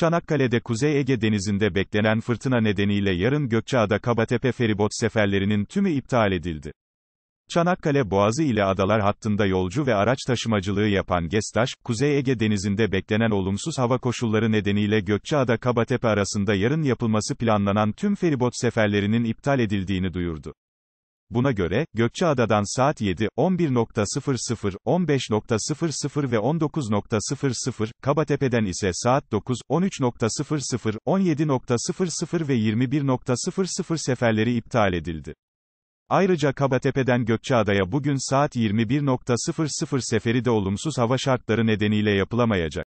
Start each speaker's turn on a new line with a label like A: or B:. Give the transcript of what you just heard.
A: Çanakkale'de Kuzey Ege Denizi'nde beklenen fırtına nedeniyle yarın Gökçeada Kabatepe feribot seferlerinin tümü iptal edildi. Çanakkale Boğazı ile adalar hattında yolcu ve araç taşımacılığı yapan Gestaş, Kuzey Ege Denizi'nde beklenen olumsuz hava koşulları nedeniyle Gökçeada Kabatepe arasında yarın yapılması planlanan tüm feribot seferlerinin iptal edildiğini duyurdu. Buna göre, Gökçeada'dan saat 7, 11.00, 15.00 ve 19.00, Kabatepe'den ise saat 9, 13.00, 17.00 ve 21.00 seferleri iptal edildi. Ayrıca Kabatepe'den Gökçeada'ya bugün saat 21.00 seferi de olumsuz hava şartları nedeniyle yapılamayacak.